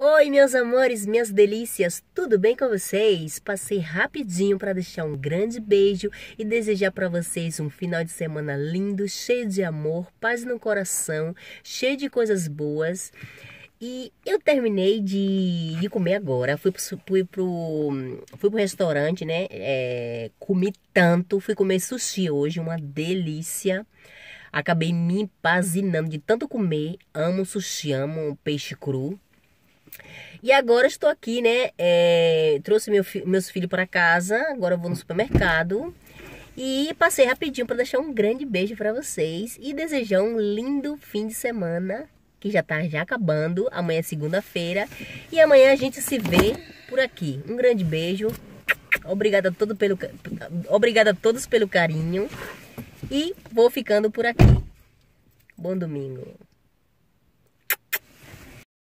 Oi, meus amores, minhas delícias, tudo bem com vocês? Passei rapidinho para deixar um grande beijo e desejar para vocês um final de semana lindo, cheio de amor, paz no coração, cheio de coisas boas. E eu terminei de, de comer agora. Fui pro, fui, pro, fui pro restaurante, né? É, comi tanto, fui comer sushi hoje, uma delícia acabei me empazinando de tanto comer. Amo sushi, amo peixe cru. E agora estou aqui, né? É, trouxe meu, meus filhos para casa, agora vou no supermercado. E passei rapidinho para deixar um grande beijo para vocês e desejar um lindo fim de semana, que já está já acabando. Amanhã é segunda-feira e amanhã a gente se vê por aqui. Um grande beijo. Obrigada a, todo pelo, obrigada a todos pelo carinho. E vou ficando por aqui. Bom domingo.